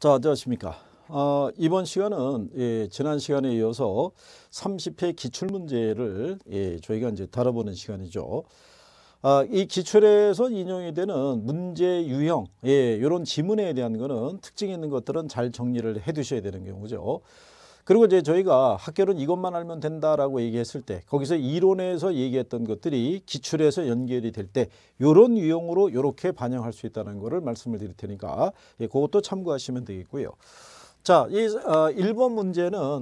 자, 안녕하십니까. 어, 이번 시간은 예, 지난 시간에 이어서 30회 기출문제를 예, 저희가 이제 다뤄보는 시간이죠. 아, 이 기출에서 인용이 되는 문제 유형, 예, 이런 지문에 대한 거는 특징 있는 것들은 잘 정리를 해 두셔야 되는 경우죠. 그리고 이제 저희가 학교는 이것만 알면 된다라고 얘기했을 때 거기서 이론에서 얘기했던 것들이 기출에서 연결이 될 때 이런 유형으로 이렇게 반영할 수 있다는 것을 말씀을 드릴 테니까 예, 그것도 참고하시면 되겠고요. 자, 이 어, 1번 문제는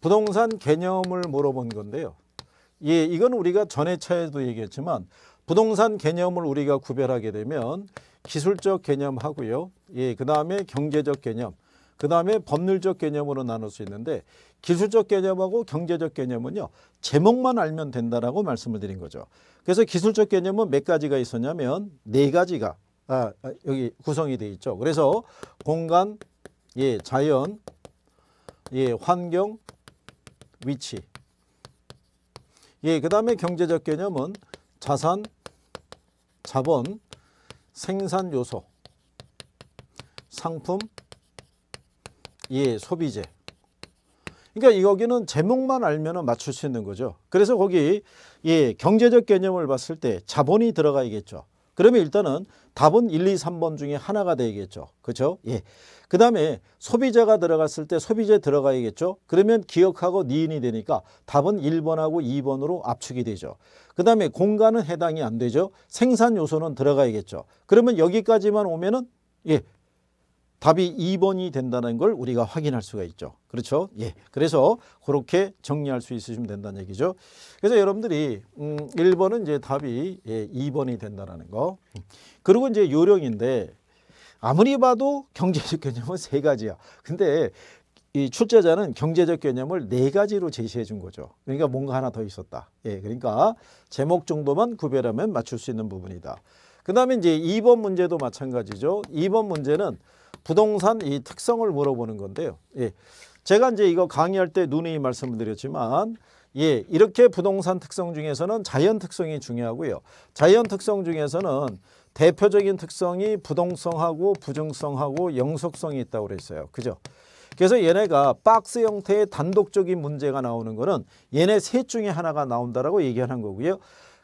부동산 개념을 물어본 건데요. 예, 이건 우리가 전에 차에도 얘기했지만 부동산 개념을 우리가 구별하게 되면 기술적 개념하고요. 예, 그다음에 경제적 개념. 그 다음에 법률적 개념으로 나눌 수 있는데 기술적 개념하고 경제적 개념은요. 제목만 알면 된다라고 말씀을 드린 거죠. 그래서 기술적 개념은 몇 가지가 있었냐면 네 가지가 아, 아 여기 구성이 돼 있죠. 그래서 공간, 예, 자연, 예, 환경, 위치. 예, 그 다음에 경제적 개념은 자산, 자본, 생산 요소, 상품, 예, 소비재. 그러니까 여기는 제목만 알면 맞출 수 있는 거죠. 그래서 거기 예, 경제적 개념을 봤을 때 자본이 들어가야겠죠. 그러면 일단은 답은 1, 2, 3번 중에 하나가 되겠죠. 그렇죠? 예. 그 다음에 소비자가 들어갔을 때 소비재 들어가야겠죠. 그러면 기억하고 니은이 되니까 답은 1번하고 2번으로 압축이 되죠. 그 다음에 공간은 해당이 안 되죠. 생산 요소는 들어가야겠죠. 그러면 여기까지만 오면은 예, 답이 2번이 된다는 걸 우리가 확인할 수가 있죠. 그렇죠? 예. 그래서 그렇게 정리할 수 있으시면 된다는 얘기죠. 그래서 여러분들이 음 1번은 이제 답이 예, 2번이 된다는 거. 그리고 이제 요령인데 아무리 봐도 경제적 개념은 세 가지야. 근데 이 출제자는 경제적 개념을 네 가지로 제시해 준 거죠. 그러니까 뭔가 하나 더 있었다. 예, 그러니까 제목 정도만 구별하면 맞출 수 있는 부분이다. 그 다음에 이제 2번 문제도 마찬가지죠. 2번 문제는 부동산 이 특성을 물어보는 건데요. 예. 제가 이제 이거 강의할 때 누누이 말씀을 드렸지만 예, 이렇게 부동산 특성 중에서는 자연 특성이 중요하고요. 자연 특성 중에서는 대표적인 특성이 부동성하고 부정성하고 영속성이 있다고 그랬어요. 그죠? 그래서 얘네가 박스 형태의 단독적인 문제가 나오는 거는 얘네 셋 중에 하나가 나온다라고 얘기하는 거고요.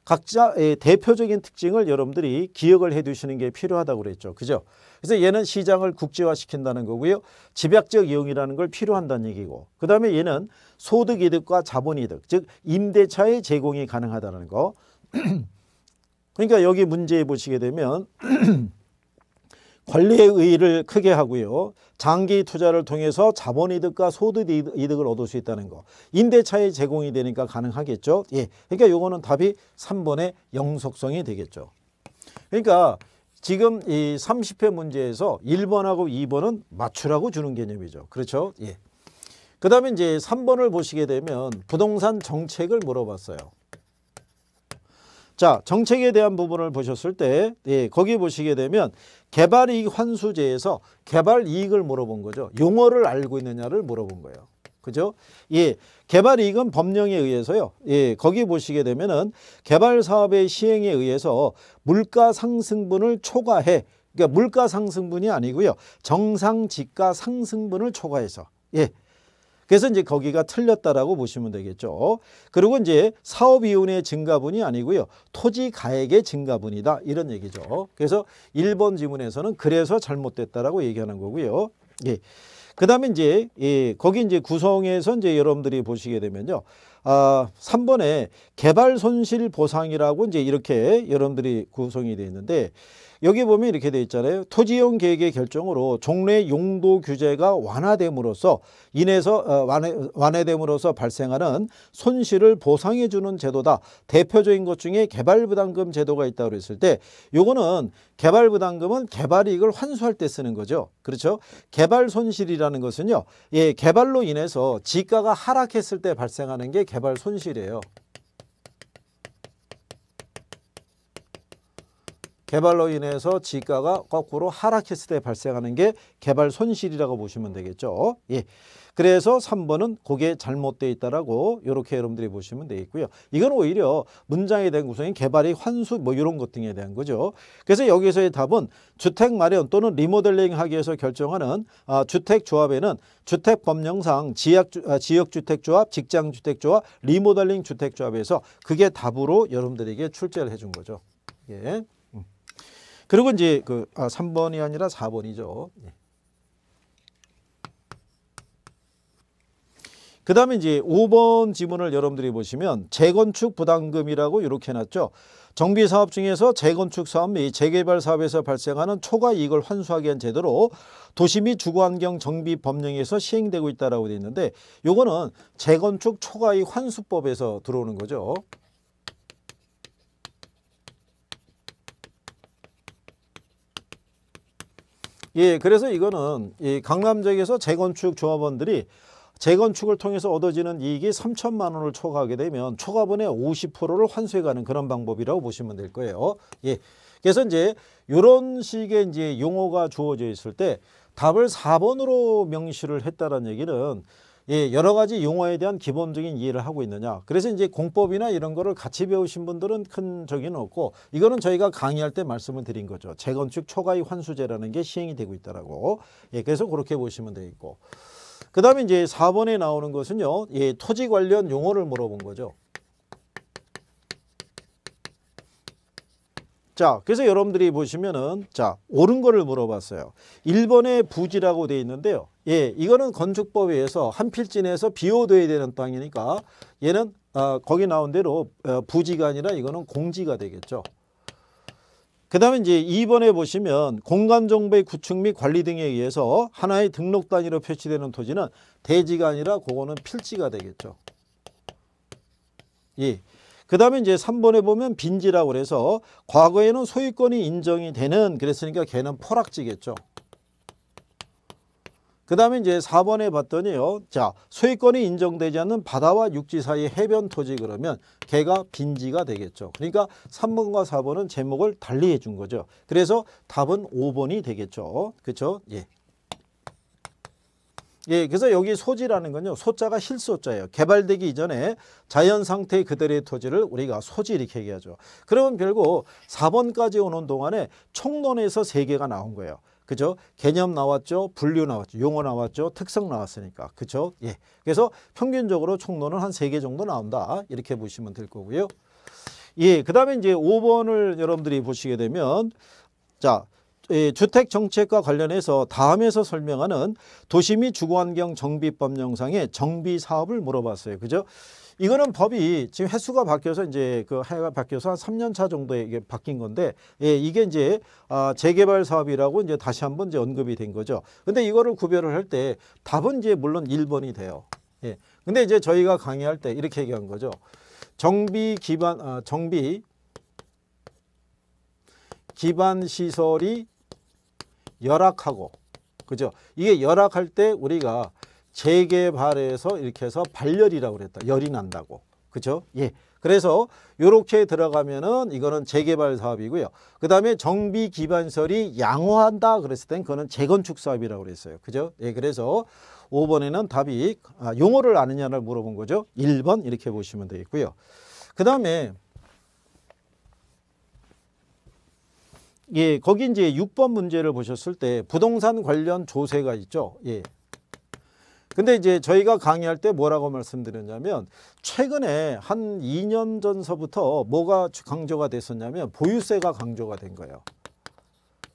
각자 의 예, 대표적인 특징을 여러분들이 기억을 해 두시는 게 필요하다고 그랬죠. 그죠? 그래서 얘는 시장을 국제화시킨다는 거고요. 집약적 이용이라는 걸 필요한다는 얘기고 그다음에 얘는 소득이득과 자본이득 즉 임대차의 제공이 가능하다는 거 그러니까 여기 문제에 보시게 되면 관리의 의의를 크게 하고요. 장기 투자를 통해서 자본이득과 소득이득을 얻을 수 있다는 거. 임대차에 제공이 되니까 가능하겠죠. 예, 그러니까 요거는 답이 3번의 영속성이 되겠죠. 그러니까 지금 이 30회 문제에서 1번하고 2번은 맞추라고 주는 개념이죠. 그렇죠? 예. 그 다음에 이제 3번을 보시게 되면 부동산 정책을 물어봤어요. 자 정책에 대한 부분을 보셨을 때 예, 거기 보시게 되면 개발이익 환수제에서 개발이익을 물어본 거죠. 용어를 알고 있느냐를 물어본 거예요. 그죠? 예. 개발 이익은 법령에 의해서요. 예. 거기 보시게 되면은 개발 사업의 시행에 의해서 물가 상승분을 초과해. 그러니까 물가 상승분이 아니고요. 정상 지가 상승분을 초과해서. 예. 그래서 이제 거기가 틀렸다라고 보시면 되겠죠. 그리고 이제 사업이윤의 증가분이 아니고요. 토지 가액의 증가분이다. 이런 얘기죠. 그래서 1번 지문에서는 그래서 잘못됐다라고 얘기하는 거고요. 예. 그 다음에 이제, 예, 거기 이제 구성에서 이제 여러분들이 보시게 되면요. 아, 3번에 개발 손실 보상이라고 이제 이렇게 여러분들이 구성이 되어 있는데 여기 보면 이렇게 돼 있잖아요. 토지이용 계획의 결정으로 종래 용도 규제가 완화됨으로써 인해서 완해, 어, 완해됨으로써 발생하는 손실을 보상해 주는 제도다. 대표적인 것 중에 개발 부담금 제도가 있다고 했을 때 요거는 개발 부담금은 개발 이익을 환수할 때 쓰는 거죠. 그렇죠? 개발 손실이라는 것은요. 예, 개발로 인해서 지가가 하락했을 때 발생하는 게 개발 손실이에요. 개발로 인해서 지가가 거꾸로 하락했을 때 발생하는 게 개발 손실이라고 보시면 되겠죠. 예. 그래서 3번은 그게 잘못돼 있다라고 이렇게 여러분들이 보시면 되겠고요. 이건 오히려 문장에 대한 구성인 개발이 환수 뭐 이런 것 등에 대한 거죠. 그래서 여기서의 답은 주택 마련 또는 리모델링 하기 위해서 결정하는 아, 주택조합에는 주택법령상 지역, 아, 지역주택조합, 직장주택조합, 리모델링 주택조합에서 그게 답으로 여러분들에게 출제를 해준 거죠. 예. 그리고 이제 그 아, 3번이 아니라 4번이죠. 그 다음에 이제 5번 지문을 여러분들이 보시면 재건축 부담금이라고 이렇게 해놨죠. 정비 사업 중에서 재건축 사업 및 재개발 사업에서 발생하는 초과 이익을 환수하기 위한 제도로 도시 및 주거환경 정비 법령에서 시행되고 있다라 되어 있는데 요거는 재건축 초과 이익 환수법에서 들어오는 거죠. 예, 그래서 이거는 이 강남 지역에서 재건축 조합원들이 재건축을 통해서 얻어지는 이익이 3천만 원을 초과하게 되면 초과분의 50%를 환수해가는 그런 방법이라고 보시면 될 거예요. 예. 그래서 이제 이런 식의 이제 용어가 주어져 있을 때 답을 4번으로 명시를 했다는 얘기는 예, 여러 가지 용어에 대한 기본적인 이해를 하고 있느냐. 그래서 이제 공법이나 이런 거를 같이 배우신 분들은 큰 적이는 없고 이거는 저희가 강의할 때 말씀을 드린 거죠. 재건축 초과의 환수제라는 게 시행이 되고 있다라고. 예, 그래서 그렇게 보시면 되겠고. 그다음에 이제 4번에 나오는 것은요. 예, 토지 관련 용어를 물어본 거죠. 자, 그래서 여러분들이 보시면은 자, 옳은 거를 물어봤어요. 1번에 부지라고 돼 있는데요. 예, 이거는 건축법에 의해서 한 필진에서 비워둬야 되는 땅이니까 얘는 어, 거기 나온 대로 어, 부지가 아니라 이거는 공지가 되겠죠. 그 다음에 이제 2번에 보시면 공간정보의 구축 및 관리 등에 의해서 하나의 등록 단위로 표시되는 토지는 대지가 아니라 그거는 필지가 되겠죠. 예. 그 다음에 이제 3번에 보면 빈지라고 그래서 과거에는 소유권이 인정이 되는 그랬으니까 걔는 포락지겠죠. 그 다음에 이제 4번에 봤더니요. 자, 소유권이 인정되지 않는 바다와 육지 사이의 해변 토지 그러면 개가 빈지가 되겠죠. 그러니까 3번과 4번은 제목을 달리 해준 거죠. 그래서 답은 5번이 되겠죠. 그쵸 예. 예, 그래서 여기 소지라는 건요. 소자가 실소자예요. 개발되기 이전에 자연 상태 그대로의 토지를 우리가 소지 이렇게 얘기하죠. 그러면 결국 4번까지 오는 동안에 총론에서 3개가 나온 거예요. 그죠? 개념 나왔죠. 분류 나왔죠. 용어 나왔죠. 특성 나왔으니까. 그죠? 예. 그래서 평균적으로 총론은 한3개 정도 나온다. 이렇게 보시면 될 거고요. 예. 그 다음에 이제 5번을 여러분들이 보시게 되면 자, 예, 주택 정책과 관련해서 다음에서 설명하는 도시 및 주거환경 정비법 영상의 정비 사업을 물어봤어요. 그죠? 이거는 법이 지금 횟수가 바뀌어서 이제 그 해가 바뀌어서 한 3년 차 정도에 이게 바뀐 건데 예, 이게 이제 아, 재개발 사업이라고 이제 다시 한번 이제 언급이 된 거죠. 근데 이거를 구별을 할 때 답은 이제 물론 1번이 돼요. 예. 근데 이제 저희가 강의할 때 이렇게 얘기한 거죠. 정비 기반 아, 정비 기반 시설이 열악하고 그죠? 이게 열악할 때 우리가 재개발해서 이렇게 해서 발열이라고 그랬다. 열이 난다고. 그죠? 예. 그래서 요렇게 들어가면은 이거는 재개발 사업이고요. 그 다음에 정비 기반설이 양호한다 그랬을 땐 그거는 재건축 사업이라고 그랬어요. 그죠? 예, 그래서 5번에는 답이 아, 용어를 아느냐를 물어본 거죠. 1번 이렇게 보시면 되겠고요. 그 다음에 예, 거기 이제 6번 문제를 보셨을 때 부동산 관련 조세가 있죠. 예. 근데 이제 저희가 강의할 때 뭐라고 말씀드렸냐면 최근에 한 2년 전서부터 뭐가 강조가 됐었냐면 보유세가 강조가 된 거예요.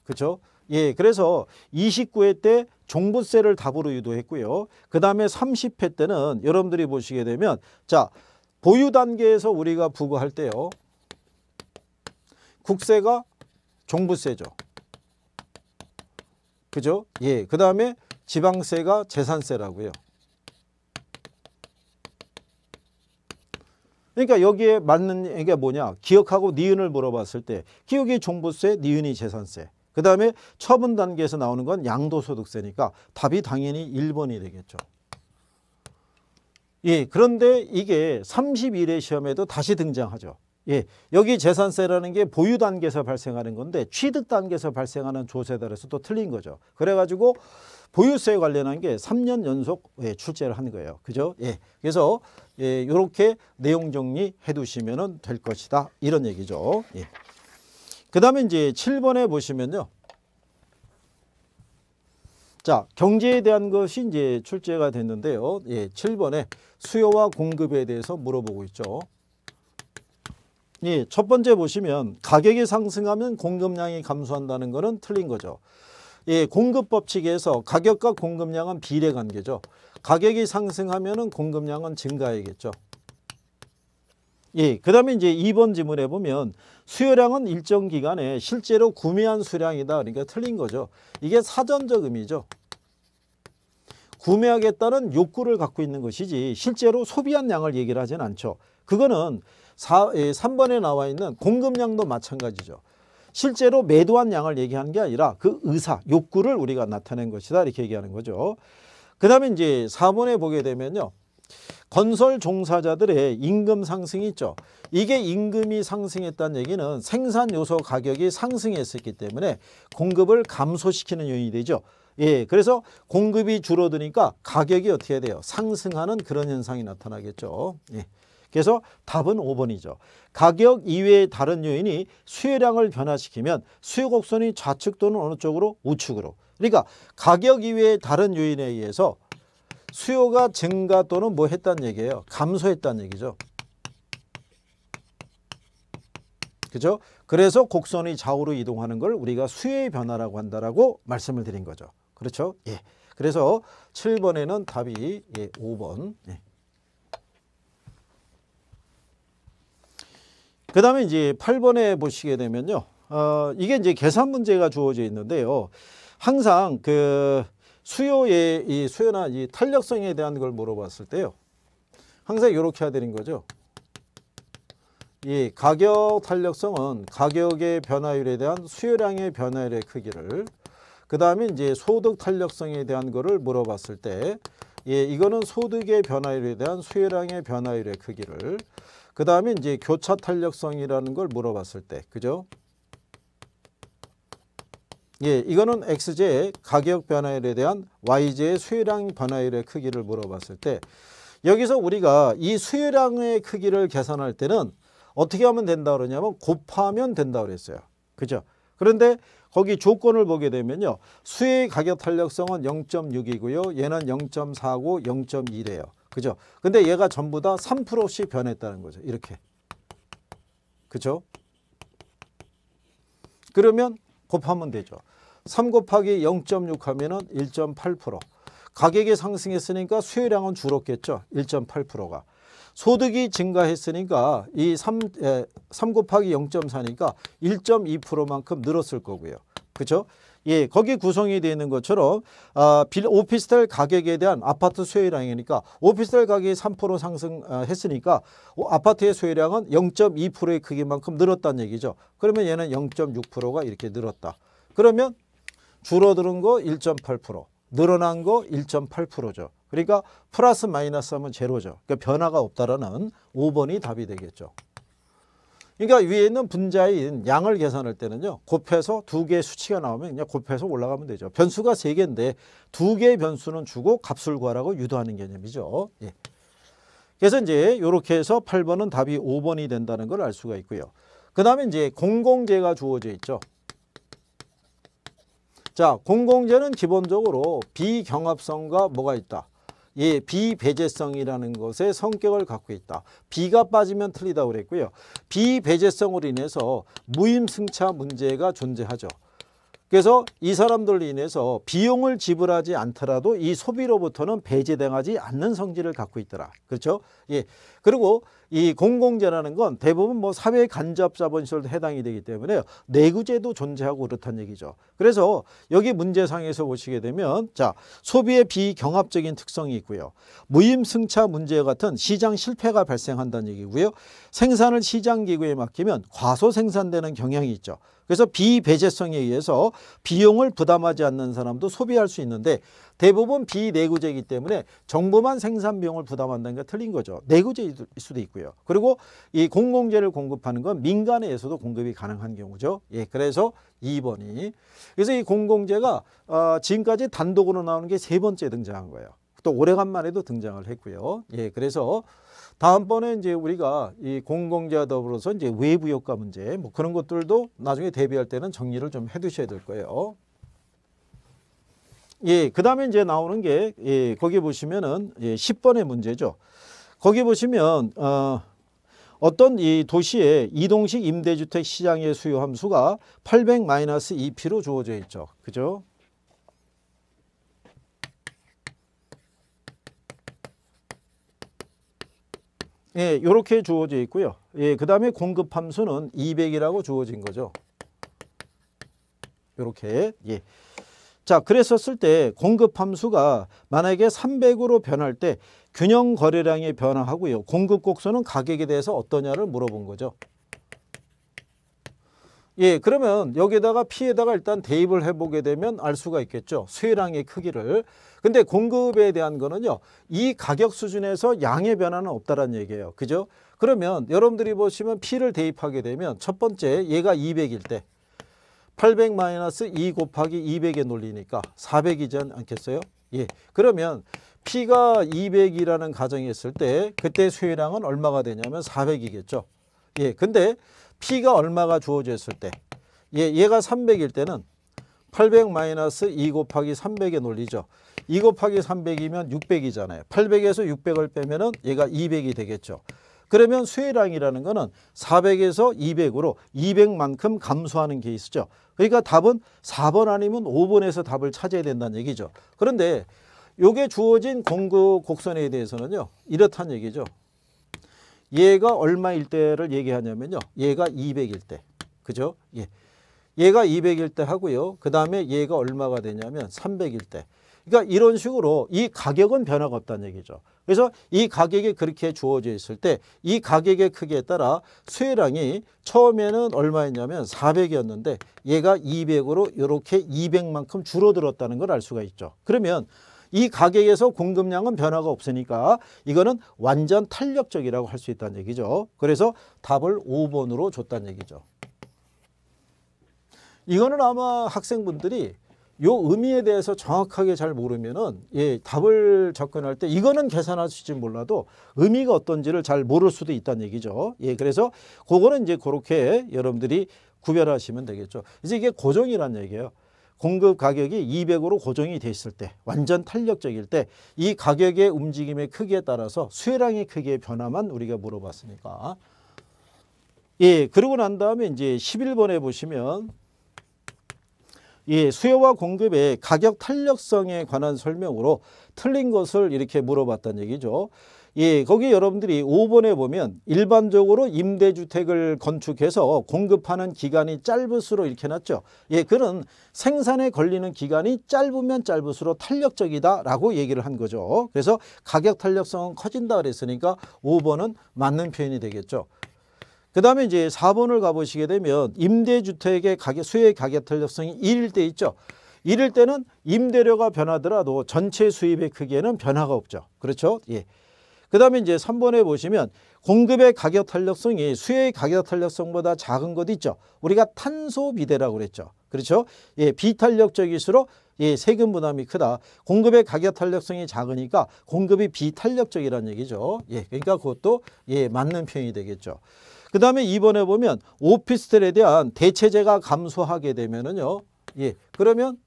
그렇죠? 예, 그래서 29회 때 종부세를 답으로 유도했고요. 그 다음에 30회 때는 여러분들이 보시게 되면 자 보유 단계에서 우리가 부과할 때요. 국세가 종부세죠. 그죠? 예. 그 다음에 지방세가 재산세라고요. 그러니까 여기에 맞는 얘 뭐냐. 기억하고 니은을 물어봤을 때 기억이 종부세, 니은이 재산세. 그 다음에 처분 단계에서 나오는 건 양도소득세니까 답이 당연히 1번이 되겠죠. 예, 그런데 이게 31회 시험에도 다시 등장하죠. 예, 여기 재산세라는 게 보유 단계에서 발생하는 건데 취득 단계에서 발생하는 조세에 들서또 틀린 거죠. 그래가지고 보유세 에 관련한 게 3년 연속 예, 출제를 한 거예요. 그죠? 예, 그래서 예, 이렇게 내용 정리해 두시면 될 것이다. 이런 얘기죠. 예. 그 다음에 이제 7번에 보시면요. 자, 경제에 대한 것이 이제 출제가 됐는데요. 예, 7번에 수요와 공급에 대해서 물어보고 있죠. 예, 첫 번째 보시면 가격이 상승하면 공급량이 감소한다는 것은 틀린 거죠. 예, 공급 법칙에서 가격과 공급량은 비례 관계죠. 가격이 상승하면 공급량은 증가해야겠죠. 예, 그 다음에 이제 2번 질문에 보면 수요량은 일정 기간에 실제로 구매한 수량이다. 그러니까 틀린 거죠. 이게 사전적 의미죠. 구매하겠다는 욕구를 갖고 있는 것이지 실제로 소비한 양을 얘기를 하진 않죠. 그거는 사, 3번에 예, 나와 있는 공급량도 마찬가지죠. 실제로 매도한 양을 얘기하는 게 아니라 그 의사, 욕구를 우리가 나타낸 것이다 이렇게 얘기하는 거죠. 그 다음에 이제 4번에 보게 되면요. 건설 종사자들의 임금 상승이 있죠. 이게 임금이 상승했다는 얘기는 생산 요소 가격이 상승했었기 때문에 공급을 감소시키는 요인이 되죠. 예, 그래서 공급이 줄어드니까 가격이 어떻게 돼요? 상승하는 그런 현상이 나타나겠죠. 예. 그래서 답은 5번이죠. 가격 이외의 다른 요인이 수요량을 변화시키면 수요 곡선이 좌측 또는 어느 쪽으로 우측으로 그러니까 가격 이외의 다른 요인에 의해서 수요가 증가 또는 뭐 했다는 얘기예요. 감소했다는 얘기죠. 그죠? 그래서 곡선이 좌우로 이동하는 걸 우리가 수요의 변화라고 한다라고 말씀을 드린 거죠. 그렇죠? 예. 그래서 7번에는 답이 예, 5번. 예. 그 다음에 이제 8번에 보시게 되면요. 어, 이게 이제 계산 문제가 주어져 있는데요. 항상 그 수요의 이 수요나 이 탄력성에 대한 걸 물어봤을 때요. 항상 이렇게 해야 되는 거죠. 이 가격 탄력성은 가격의 변화율에 대한 수요량의 변화율의 크기를 그 다음에 이제 소득 탄력성에 대한 거를 물어봤을 때 예, 이거는 소득의 변화율에 대한 수요량의 변화율의 크기를 그 다음에 이제 교차 탄력성이라는 걸 물어봤을 때, 그죠? 예, 이거는 x제의 가격 변화율에 대한 y제의 수요량 변화율의 크기를 물어봤을 때 여기서 우리가 이 수요량의 크기를 계산할 때는 어떻게 하면 된다 그러냐면 곱하면 된다 그랬어요. 그죠? 그런데 거기 조건을 보게 되면요. 수의 가격 탄력성은 0.6이고요. 얘는 0.4고 0.2래요. 그죠? 근데 얘가 전부 다 3%씩 변했다는 거죠. 이렇게. 그죠? 그러면 곱하면 되죠. 3 곱하기 0.6 하면은 1.8% 가격이 상승했으니까 수요량은 줄었겠죠. 1.8%가. 소득이 증가했으니까 이3 3 곱하기 0.4니까 1.2%만큼 늘었을 거고요. 그죠 예, 거기 구성이 되어 있는 것처럼 아, 빌 오피스텔 가격에 대한 아파트 소유량이니까 오피스텔 가격이 3% 상승했으니까 아, 아파트의 소유량은 0.2%의 크기만큼 늘었다는 얘기죠. 그러면 얘는 0.6%가 이렇게 늘었다. 그러면 줄어드는 거 1.8%, 늘어난 거 1.8%죠. 그러니까 플러스 마이너스 하면 제로죠. 그러니까 변화가 없다라는 5번이 답이 되겠죠. 그러니까 위에 있는 분자인 양을 계산할 때는요. 곱해서 두 개의 수치가 나오면 그냥 곱해서 올라가면 되죠. 변수가 세 개인데 두 개의 변수는 주고 값을 구하라고 유도하는 개념이죠. 예. 그래서 이제 이렇게 해서 8번은 답이 5번이 된다는 걸 알 수가 있고요. 그 다음에 이제 공공재가 주어져 있죠. 자, 공공재는 기본적으로 비경합성과 뭐가 있다? 예, 비배제성이라는 것의 성격을 갖고 있다. 비가 빠지면 틀리다고 그랬고요. 비배제성으로 인해서 무임승차 문제가 존재하죠. 그래서 이 사람들로 인해서 비용을 지불하지 않더라도 이 소비로부터는 배제당하지 않는 성질을 갖고 있더라. 그렇죠? 예. 그리고 이 공공재라는 건 대부분 뭐 사회 간접 자본 시설도 해당이 되기 때문에 내구제도 존재하고 그렇다는 얘기죠. 그래서 여기 문제상에서 보시게 되면 자, 소비의 비경합적인 특성이 있고요. 무임승차 문제 같은 시장 실패가 발생한다는 얘기고요. 생산을 시장 기구에 맡기면 과소 생산되는 경향이 있죠. 그래서 비배제성에 의해서 비용을 부담하지 않는 사람도 소비할 수 있는데 대부분 비내구제이기 때문에 정부만 생산 비용을 부담한다는 게 틀린 거죠. 내구제일 수도 있고요. 그리고 이 공공재를 공급하는 건 민간에서도 공급이 가능한 경우죠. 예, 그래서 2번이 그래서 이 공공재가 어, 지금까지 단독으로 나오는 게 세 번째 등장한 거예요. 또 오래간만에도 등장을 했고요. 예, 그래서 다음번에 이제 우리가 이 공공재와 더불어서 이제 외부 효과 문제 뭐 그런 것들도 나중에 대비할 때는 정리를 좀 해두셔야 될 거예요. 예, 그 다음에 이제 나오는 게, 예, 거기 보시면은, 예, 10번의 문제죠. 거기 보시면, 어, 어떤 이 도시의 이동식 임대주택 시장의 수요 함수가 800-2P로 주어져 있죠. 그죠? 예, 요렇게 주어져 있고요. 예, 그다음에 공급 함수는 200이라고 주어진 거죠. 요렇게. 예. 자 그랬었을 때 공급 함수가 만약에 300으로 변할 때 균형 거래량이 변화하고요. 공급 곡선은 가격에 대해서 어떠냐를 물어본 거죠. 예, 그러면 여기에다가 P에다가 일단 대입을 해보게 되면 알 수가 있겠죠. 수 쇠량의 크기를. 근데 공급에 대한 거는요. 이 가격 수준에서 양의 변화는 없다라는 얘기예요. 그죠? 그러면 여러분들이 보시면 P를 대입하게 되면 첫 번째 얘가 200일 때800 마이너스 2 곱하기 2 0 0에놀리니까 400이지 않겠어요? 예. 그러면 P가 200이라는 가정이 있을 때 그때 수요량은 얼마가 되냐면 400이겠죠. 예. 근데 P가 얼마가 주어졌을 때 예, 얘가 300일 때는 800 2 곱하기 300의 논리죠. 2 곱하기 300이면 600이잖아요. 800에서 600을 빼면 은 얘가 200이 되겠죠. 그러면 수혜량이라는 거는 400에서 200으로 200만큼 감소하는 케이스죠. 그러니까 답은 4번 아니면 5번에서 답을 찾아야 된다는 얘기죠. 그런데 요게 주어진 공급 곡선에 대해서는요. 이렇다는 얘기죠. 얘가 얼마일 때를 얘기하냐면요. 얘가 200일 때. 그죠? 예. 얘가 200일 때 하고요. 그 다음에 얘가 얼마가 되냐면 300일 때. 그러니까 이런 식으로 이 가격은 변화가 없다는 얘기죠. 그래서 이 가격이 그렇게 주어져 있을 때 이 가격의 크기에 따라 수혜량이 처음에는 얼마였냐면 400이었는데 얘가 200으로 이렇게 200만큼 줄어들었다는 걸 알 수가 있죠. 그러면 이 가격에서 공급량은 변화가 없으니까 이거는 완전 탄력적이라고 할 수 있다는 얘기죠. 그래서 답을 5번으로 줬다는 얘기죠. 이거는 아마 학생분들이 요 의미에 대해서 정확하게 잘 모르면은 예, 답을 접근할 때 이거는 계산하실지 몰라도 의미가 어떤지를 잘 모를 수도 있다는 얘기죠. 예, 그래서 그거는 이제 그렇게 여러분들이 구별하시면 되겠죠. 이제 이게 고정이란 얘기예요. 공급 가격이 200으로 고정이 돼 있을 때 완전 탄력적일 때 이 가격의 움직임의 크기에 따라서 수혜량의 크기의 변화만 우리가 물어봤으니까 예 그러고 난 다음에 이제 11번에 보시면 예, 수요와 공급의 가격 탄력성에 관한 설명으로 틀린 것을 이렇게 물어봤다는 얘기죠. 예, 거기 여러분들이 5번에 보면 일반적으로 임대주택을 건축해서 공급하는 기간이 짧을수록 이렇게 났죠. 예, 그는 생산에 걸리는 기간이 짧으면 짧을수록 탄력적이다라고 얘기를 한 거죠. 그래서 가격 탄력성은 커진다 그랬으니까 5번은 맞는 표현이 되겠죠. 그 다음에 이제 4번을 가보시게 되면 임대주택의 가격, 수혜 가격 탄력성이 1일 때 있죠. 이럴 때는 임대료가 변하더라도 전체 수입의 크기에는 변화가 없죠. 그렇죠? 예. 그 다음에 이제 3번에 보시면 공급의 가격 탄력성이 수혜의 가격 탄력성보다 작은 것 있죠. 우리가 탄소 비대라고 그랬죠. 그렇죠? 예, 비탄력적일수록 예, 세금 부담이 크다. 공급의 가격 탄력성이 작으니까 공급이 비탄력적이라는 얘기죠. 예, 그러니까 그것도 예, 맞는 표현이 되겠죠. 그 다음에 이번에 보면 오피스텔에 대한 대체재가 감소하게 되면은요. 예, 그러면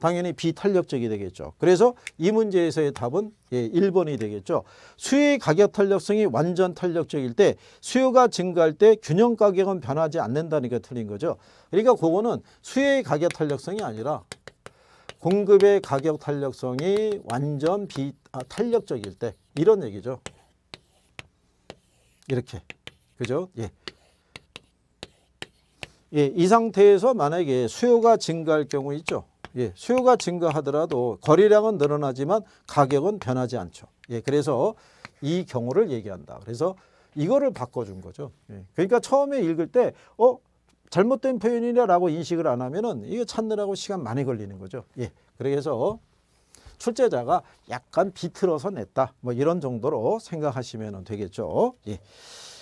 당연히 비탄력적이 되겠죠. 그래서 이 문제에서의 답은 예, 1번이 되겠죠. 수요의 가격 탄력성이 완전 탄력적일 때 수요가 증가할 때 균형 가격은 변하지 않는다니까 틀린 거죠. 그러니까 그거는 수요의 가격 탄력성이 아니라 공급의 가격 탄력성이 완전 비, 아, 탄력적일 때 이런 얘기죠. 이렇게. 그죠? 예. 예, 이 상태에서 만약에 수요가 증가할 경우 있죠. 예, 수요가 증가하더라도 거래량은 늘어나지만 가격은 변하지 않죠. 예, 그래서 이 경우를 얘기한다. 그래서 이거를 바꿔준 거죠. 예, 그러니까 처음에 읽을 때 어? 잘못된 표현이라고 냐 인식을 안 하면은 이거 찾느라고 시간 많이 걸리는 거죠. 예, 그래서 출제자가 약간 비틀어서 냈다. 뭐 이런 정도로 생각하시면 되겠죠. 예.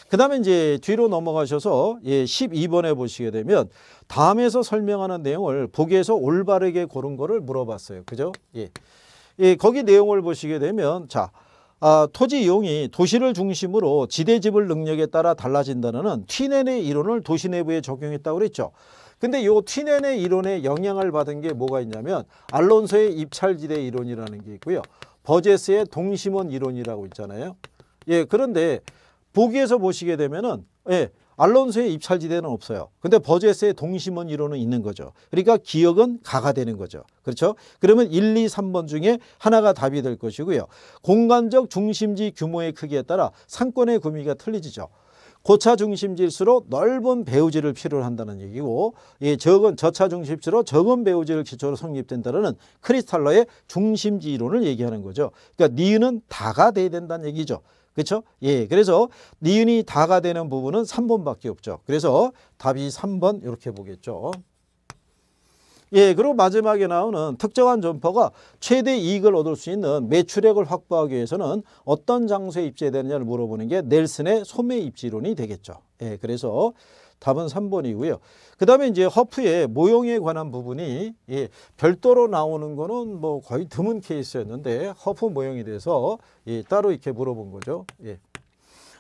그 다음에 이제 뒤로 넘어가셔서 예, 12번에 보시게 되면 다음에서 설명하는 내용을 보기에서 올바르게 고른 거를 물어봤어요. 그죠? 예. 예, 거기 내용을 보시게 되면 자, 아, 토지 이용이 도시를 중심으로 지대 지불 능력에 따라 달라진다는 티넨의 이론을 도시 내부에 적용했다고 그랬죠. 근데 요티넨의 이론에 영향을 받은 게 뭐가 있냐면 알론서의 입찰지대 이론이라는 게 있고요. 버제스의 동심원 이론이라고 있잖아요. 예, 그런데 보기에서 보시게 되면은 예, 알론소의 입찰지대는 없어요. 근데 버제스의 동심원 이론은 있는 거죠. 그러니까 기억은 가가 되는 거죠. 그렇죠? 그러면 1, 2, 3번 중에 하나가 답이 될 것이고요. 공간적 중심지 규모의 크기에 따라 상권의 구미가 틀리지죠. 고차 중심지일수록 넓은 배우지를 필요로 한다는 얘기고 예, 적은 저차 중심지로 적은 배우지를 기초로 성립된다는 크리스탈러의 중심지 이론을 얘기하는 거죠. 그러니까 니은 다가 돼야 된다는 얘기죠. 그렇죠? 예, 그래서 니은이 다가 되는 부분은 3번밖에 없죠. 그래서 답이 3번 이렇게 보겠죠. 예, 그리고 마지막에 나오는 특정한 점퍼가 최대 이익을 얻을 수 있는 매출액을 확보하기 위해서는 어떤 장소에 입지해야 되느냐를 물어보는 게 넬슨의 소매 입지론이 되겠죠. 예, 그래서 답은 3번이고요. 그 다음에 이제 허프의 모형에 관한 부분이 예, 별도로 나오는 거는 뭐 거의 드문 케이스였는데 허프 모형에 대해서 예, 따로 이렇게 물어본 거죠. 예.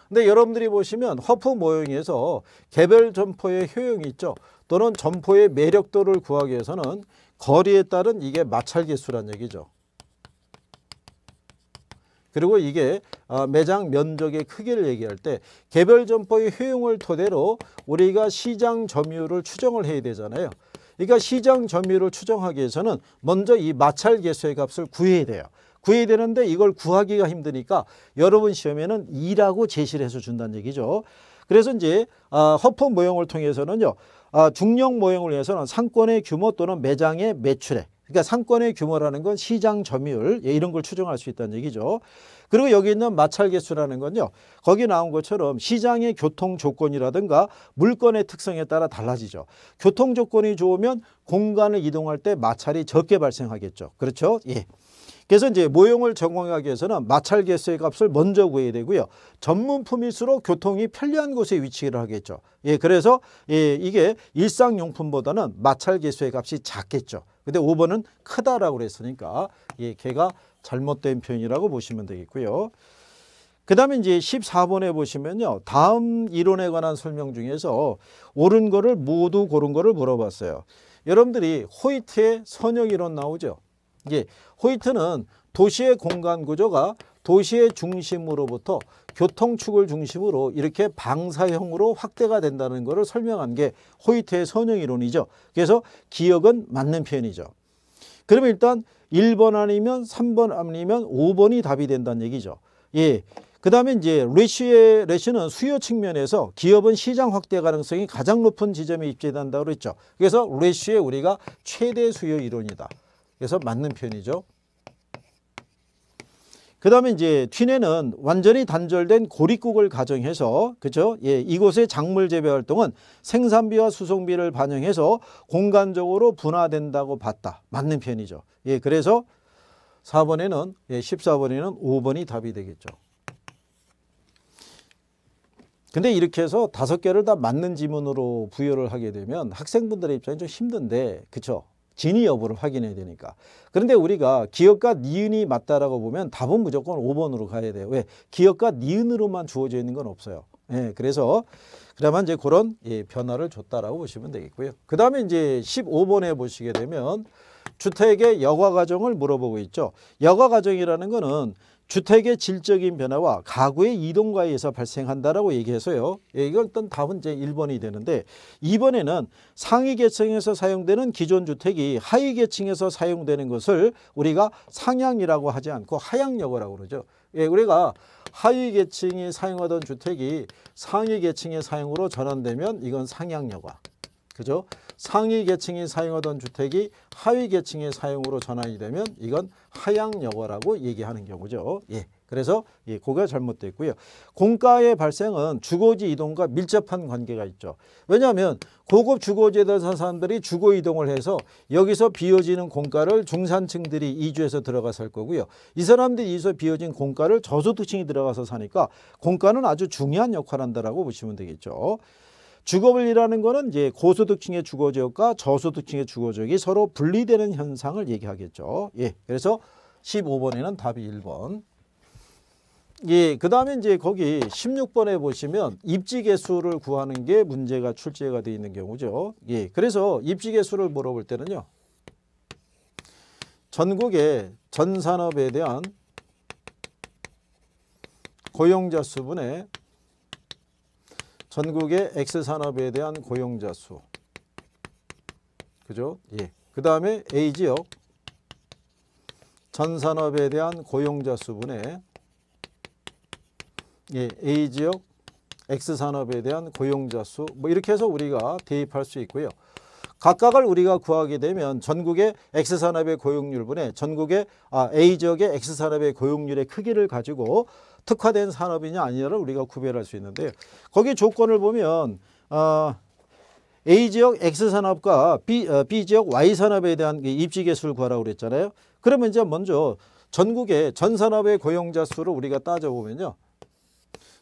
근데 여러분들이 보시면 허프 모형에서 개별 점포의 효용이 있죠. 또는 점포의 매력도를 구하기 위해서는 거리에 따른 이게 마찰 계수란 얘기죠. 그리고 이게 어, 매장 면적의 크기를 얘기할 때 개별 점포의 효용을 토대로 우리가 시장 점유율을 추정을 해야 되잖아요. 그러니까 시장 점유율을 추정하기 위해서는 먼저 이 마찰 개수의 값을 구해야 돼요. 구해야 되는데 이걸 구하기가 힘드니까 여러분 시험에는 2라고 제시를 해서 준다는 얘기죠. 그래서 이제 어, 허프 모형을 통해서는요. 어, 중령 모형을 위해서는 상권의 규모 또는 매장의 매출액 그러니까 상권의 규모라는 건 시장 점유율 예, 이런 걸 추정할 수 있다는 얘기죠. 그리고 여기 있는 마찰 개수라는 건요. 거기 나온 것처럼 시장의 교통 조건이라든가 물건의 특성에 따라 달라지죠. 교통 조건이 좋으면 공간을 이동할 때 마찰이 적게 발생하겠죠. 그렇죠? 예. 그래서 이제 모형을 적용하기 위해서는 마찰 개수의 값을 먼저 구해야 되고요. 전문품일수록 교통이 편리한 곳에 위치를 하겠죠. 예, 그래서 예, 이게 일상용품보다는 마찰 개수의 값이 작겠죠. 근데 5번은 크다라고 그랬으니까 예, 걔가 잘못된 표현이라고 보시면 되겠고요. 그 다음에 이제 14번에 보시면요. 다음 이론에 관한 설명 중에서 옳은 거를 모두 고른 거를 물어봤어요. 여러분들이 호이트의 선역 이론 나오죠. 예, 호이트는 도시의 공간 구조가 도시의 중심으로부터 교통축을 중심으로 이렇게 방사형으로 확대가 된다는 것을 설명한 게 호이트의 선형이론이죠. 그래서 기억은 맞는 표현이죠. 그러면 일단 1번 아니면 3번 아니면 5번이 답이 된다는 얘기죠. 예. 그 다음에 이제 레시의 레시는 수요 측면에서 기업은 시장 확대 가능성이 가장 높은 지점에 입지된다고 그랬죠. 그래서 레시의 우리가 최대 수요 이론이다. 그래서 맞는 표현이죠. 그 다음에 이제 튀내는 완전히 단절된 고립국을 가정해서 그죠? 예, 이곳의 작물 재배 활동은 생산비와 수송비를 반영해서 공간적으로 분화된다고 봤다. 맞는 편이죠. 예, 그래서 4번에는 예, 14번에는 5번이 답이 되겠죠. 근데 이렇게 해서 다섯 개를 다 맞는 지문으로 부여를 하게 되면 학생분들의 입장이 좀 힘든데 그쵸 진위 여부를 확인해야 되니까. 그런데 우리가 기업과 니은이 맞다라고 보면 답은 무조건 5번으로 가야 돼요. 왜? 기업과 니은으로만 주어져 있는 건 없어요. 예, 그래서 그러면 이제 그런 예, 변화를 줬다라고 보시면 되겠고요. 그 다음에 이제 15번에 보시게 되면 주택의 여과 과정을 물어보고 있죠. 여과 과정이라는 거는 주택의 질적인 변화와 가구의 이동과에 서 발생한다라고 얘기해서요. 예, 이건 일단 답은 이제 1번이 되는데 2번에는 상위 계층에서 사용되는 기존 주택이 하위 계층에서 사용되는 것을 우리가 상향이라고 하지 않고 하향여거라고 그러죠. 예, 우리가 하위 계층이 사용하던 주택이 상위 계층의 사용으로 전환되면 이건 상향여거. 그죠? 상위 계층이 사용하던 주택이 하위 계층의 사용으로 전환이 되면 이건 하향여과라고 얘기하는 경우죠. 예. 그래서 예, 그게 잘못됐고요. 공가의 발생은 주거지 이동과 밀접한 관계가 있죠. 왜냐하면 고급 주거지에 대한 사람들이 주거 이동을 해서 여기서 비어지는 공가를 중산층들이 이주해서 들어가 살 거고요. 이 사람들이 이서 비어진 공가를 저소득층이 들어가서 사니까 공가는 아주 중요한 역할을 한다고 보시면 되겠죠. 주거분리라는 것은 이제 고소득층의 주거지역과 저소득층의 주거지역이 서로 분리되는 현상을 얘기하겠죠. 예, 그래서 15번에는 답이 1번. 예, 그 다음에 이제 거기 16번에 보시면 입지 개수를 구하는 게 문제가 출제가 되어 있는 경우죠. 예, 그래서 입지 개수를 물어볼 때는요. 전국의 전 산업에 대한 고용자 수분의 전국의 X 산업에 대한 고용자 수. 그죠? 예. 그 다음에 A 지역 전 산업에 대한 고용자 수분의 예, A 지역 X 산업에 대한 고용자 수뭐 이렇게 해서 우리가 대입할 수 있고요. 각각을 우리가 구하게 되면 전국의 X산업의 고용률분에 전국의 아, A지역의 X산업의 고용률의 크기를 가지고 특화된 산업이냐 아니냐를 우리가 구별할 수 있는데요. 거기 조건을 보면 어, A지역 X산업과 B, 어, B지역 Y산업에 대한 입지개수를 구하라고 그랬잖아요. 그러면 이제 먼저 전국의 전 산업의 고용자 수를 우리가 따져보면요.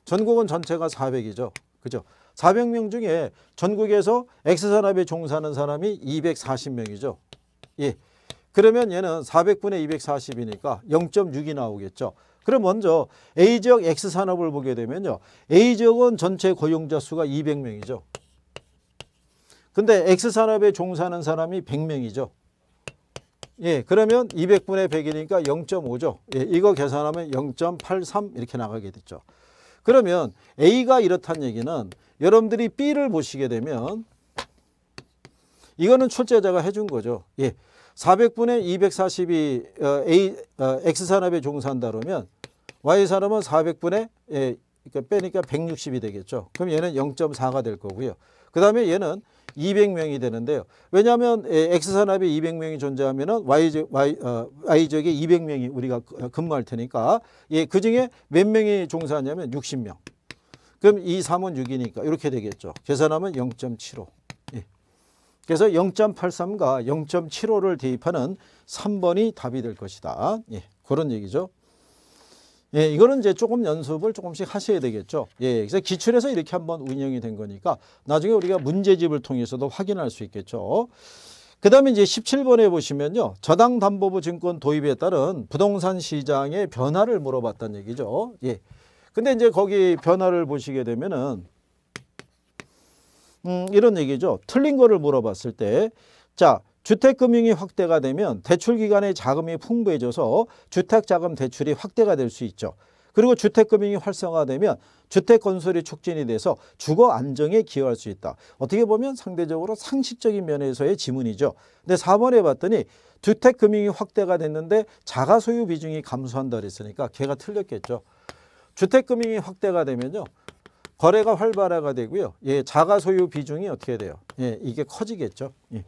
전국은 전체가 400이죠. 그죠? 400명 중에 전국에서 X산업에 종사하는 사람이 240명이죠. 예. 그러면 얘는 400분의 240이니까 0.6이 나오겠죠. 그럼 먼저 A지역 X산업을 보게 되면요. A지역은 전체 고용자 수가 200명이죠. 근데 X산업에 종사하는 사람이 100명이죠. 예, 그러면 200분의 100이니까 0.5죠. 예, 이거 계산하면 0.83 이렇게 나가게 됐죠. 그러면 A가 이렇다는 얘기는 여러분들이 B를 보시게 되면 이거는 출제자가 해준 거죠. 예. 400분의 242 어, A, 어, X산업에 종사한다 그러면 Y산업은 400분의 예, 그러니까 빼니까 160이 되겠죠. 그럼 얘는 0.4가 될 거고요. 그 다음에 얘는 200명이 되는데요. 왜냐하면 예, X산업에 200명이 존재하면 Y적, Y, 어, Y적에 200명이 우리가 그, 어, 근무할 테니까 예, 그 중에 몇 명이 종사하냐면 60명. 그럼 2, 3은 6이니까 이렇게 되겠죠. 계산하면 0.75. 그래서 0.83과 0.75를 대입하는 3번이 답이 될 것이다. 예, 그런 얘기죠. 예, 이거는 이제 조금 연습을 조금씩 하셔야 되겠죠. 예, 그래서 기출에서 이렇게 한번 운영이 된 거니까 나중에 우리가 문제집을 통해서도 확인할 수 있겠죠. 그 다음에 이제 17번에 보시면요. 저당담보부 증권 도입에 따른 부동산 시장의 변화를 물어봤다는 얘기죠. 예. 근데 이제 거기 변화를 보시게 되면은 음, 이런 얘기죠. 틀린 거를 물어봤을 때 자, 주택금융이 확대가 되면 대출기간의 자금이 풍부해져서 주택자금 대출이 확대가 될 수 있죠. 그리고 주택금융이 활성화되면 주택건설이 촉진이 돼서 주거 안정에 기여할 수 있다. 어떻게 보면 상대적으로 상식적인 면에서의 지문이죠. 근데 4번에 봤더니 주택금융이 확대가 됐는데 자가소유 비중이 감소한다 그랬으니까 걔가 틀렸겠죠. 주택금융이 확대가 되면요. 거래가 활발화가 되고요. 예, 자가 소유 비중이 어떻게 돼요? 예, 이게 커지겠죠. 예.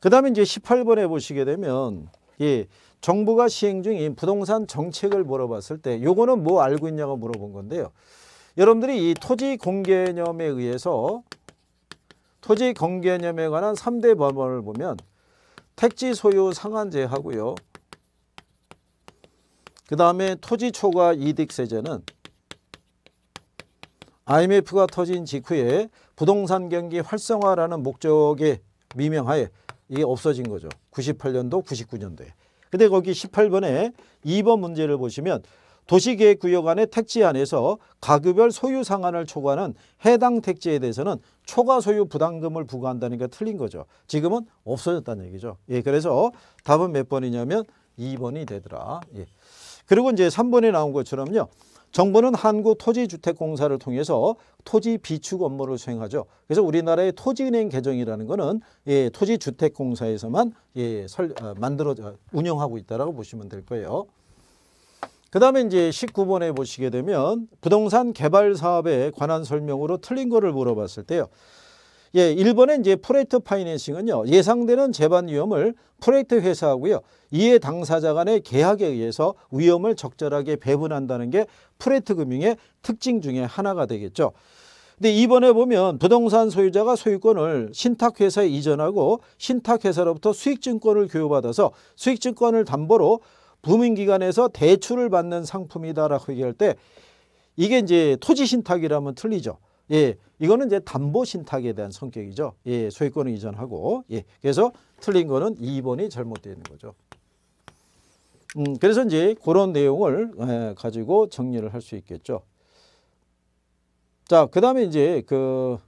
그다음에 이제 18번에 보시게 되면 예, 정부가 시행 중인 부동산 정책을 물어봤을 때 요거는 뭐 알고 있냐고 물어본 건데요. 여러분들이 이 토지 공개념에 의해서 토지 공개념에 관한 3대 법원을 보면 택지 소유 상한제 하고요. 그 다음에 토지 초과 이득세제는 IMF가 터진 직후에 부동산 경기 활성화라는 목적에 미명하에 이게 없어진 거죠. 98년도, 99년도에. 근데 거기 18번에 2번 문제를 보시면 도시계획 구역 안의 택지 안에서 가구별 소유 상한을 초과하는 해당 택지에 대해서는 초과 소유 부담금을 부과한다는 게 틀린 거죠. 지금은 없어졌다는 얘기죠. 예, 그래서 답은 몇 번이냐면 2번이 되더라. 예. 그리고 이제 3번에 나온 것처럼요. 정부는 한국토지주택공사를 통해서 토지 비축 업무를 수행하죠. 그래서 우리나라의 토지은행 개정이라는 것은 예, 토지주택공사에서만 예, 설, 아, 만들어 져 어, 운영하고 있다라고 보시면 될 거예요. 그 다음에 이제 19번에 보시게 되면 부동산 개발 사업에 관한 설명으로 틀린 거를 물어봤을 때요. 예, 일본의 이제 프레이트 파이낸싱은요. 예상되는 재반 위험을 프레이트 회사하고요. 이해 당사자 간의 계약에 의해서 위험을 적절하게 배분한다는 게 프레이트 금융의 특징 중에 하나가 되겠죠. 근데 이번에 보면 부동산 소유자가 소유권을 신탁회사에 이전하고 신탁회사로부터 수익증권을 교부받아서 수익증권을 담보로 부민기관에서 대출을 받는 상품이다라고 얘기할 때 이게 이제 토지신탁이라면 틀리죠. 예, 이거는 이제 담보 신탁에 대한 성격이죠. 예, 소유권을 이전하고. 예, 그래서 틀린 거는 2번이 잘못되어 있는 거죠. 음, 그래서 이제 그런 내용을 예, 가지고 정리를 할 수 있겠죠. 자, 그 다음에 이제 그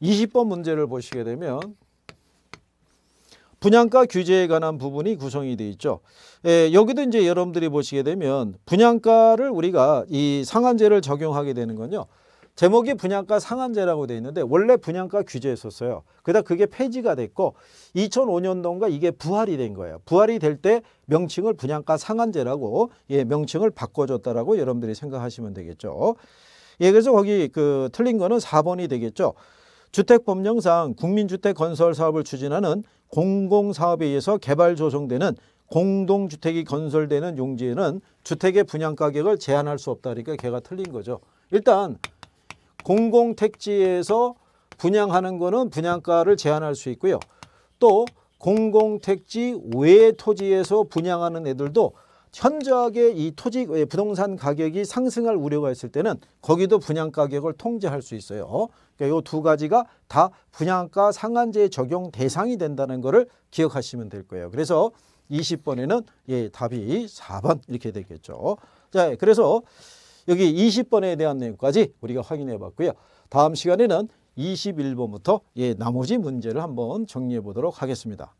20번 문제를 보시게 되면 분양가 규제에 관한 부분이 구성이 되어 있죠. 예, 여기도 이제 여러분들이 보시게 되면 분양가를 우리가 이 상한제를 적용하게 되는 건요. 제목이 분양가 상한제라고 돼 있는데 원래 분양가 규제였었어요. 그다 그게 폐지가 됐고 2005년도인가 이게 부활이 된 거예요. 부활이 될 때 명칭을 분양가 상한제라고 예, 명칭을 바꿔줬다라고 여러분들이 생각하시면 되겠죠. 예, 그래서 거기 그 틀린 거는 4번이 되겠죠. 주택법령상 국민주택 건설 사업을 추진하는 공공사업에 의해서 개발 조성되는 공동주택이 건설되는 용지에는 주택의 분양 가격을 제한할 수 없다. 그러니까 걔가 틀린 거죠. 일단 공공택지에서 분양하는 거는 분양가를 제한할 수 있고요. 또 공공택지 외 토지에서 분양하는 애들도 현저하게 이 토지 부동산 가격이 상승할 우려가 있을 때는 거기도 분양 가격을 통제할 수 있어요. 그러니까 이두 가지가 다 분양가 상한제 적용 대상이 된다는 것을 기억하시면 될 거예요. 그래서 20번에는 예, 답이 4번 이렇게 되겠죠. 자, 그래서 여기 20번에 대한 내용까지 우리가 확인해 봤고요. 다음 시간에는 21번부터 예, 나머지 문제를 한번 정리해 보도록 하겠습니다.